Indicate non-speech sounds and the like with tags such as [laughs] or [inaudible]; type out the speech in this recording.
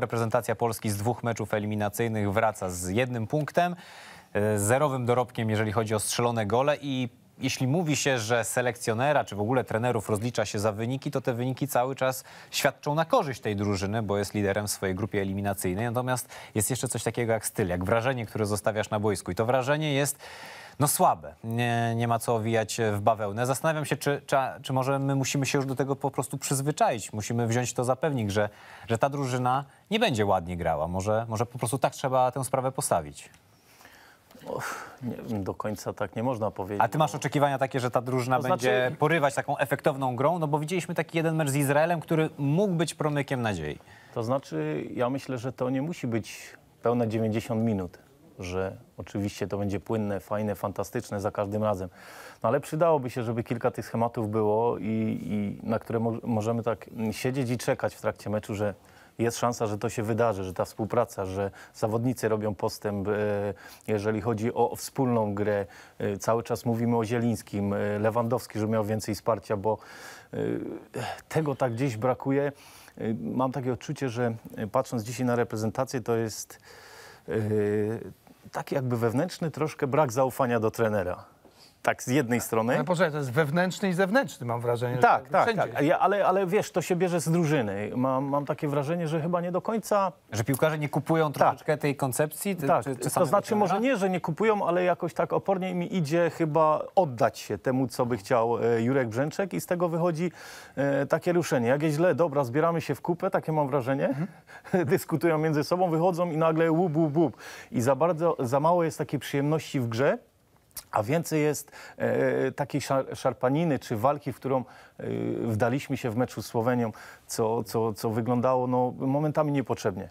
Reprezentacja Polski z dwóch meczów eliminacyjnych wraca z jednym punktem, e, zerowym dorobkiem, jeżeli chodzi o strzelone gole i jeśli mówi się, że selekcjonera czy w ogóle trenerów rozlicza się za wyniki, to te wyniki cały czas świadczą na korzyść tej drużyny, bo jest liderem w swojej grupie eliminacyjnej. Natomiast jest jeszcze coś takiego jak styl, jak wrażenie, które zostawiasz na boisku. I to wrażenie jest no słabe. Nie, nie ma co owijać w bawełnę. Zastanawiam się, czy, czy, czy, może my musimy się już do tego po prostu przyzwyczaić. Musimy wziąć to za pewnik, że, że ta drużyna nie będzie ładnie grała. Może, może po prostu tak trzeba tę sprawę postawić nie, do końca tak nie można powiedzieć. A ty masz oczekiwania takie, że ta drużyna to znaczy- będzie znaczy... porywać taką efektowną grą? No bo widzieliśmy taki jeden mecz z Izraelem, który mógł być promykiem nadziei. To znaczy, ja myślę, że to nie musi być pełne 90 minut, że oczywiście to będzie płynne, fajne, fantastyczne za każdym razem. No ale przydałoby się, żeby kilka tych schematów było i, i na które mo możemy tak siedzieć i czekać w trakcie meczu, że jest szansa, że to się wydarzy, że ta współpraca, że zawodnicy robią postęp, e, jeżeli chodzi o wspólną grę. E, cały czas mówimy o Zielińskim, e, Lewandowski, że miał więcej wsparcia, bo tego tak gdzieś brakuje. Mam takie odczucie, że patrząc dzisiaj na reprezentację, to jest taki jakby wewnętrzny troszkę brak zaufania do trenera tak, z jednej strony. No poczekaj, to jest wewnętrzny i zewnętrzny, mam wrażenie. Tak, tak, tak. Ale, ale wiesz, to się bierze z drużyny. Mam, mam takie wrażenie, że chyba nie do końca... Że piłkarze nie kupują tak. troszeczkę tak. tej koncepcji? Tak, czy, czy to znaczy może nie, że nie kupują, ale jakoś tak opornie mi idzie chyba oddać się temu, co by chciał e, Jurek Brzęczek i z tego wychodzi e, takie ruszenie. Jakie źle, dobra, zbieramy się w kupę, takie mam wrażenie, mhm. [laughs] dyskutują między sobą, wychodzą i nagle łub, łub, łub. I za bardzo, za mało jest takiej przyjemności w grze, a więcej jest e, takiej szarpaniny czy walki, w którą e, wdaliśmy się w meczu z Słowenią, co, co, co wyglądało no, momentami niepotrzebnie.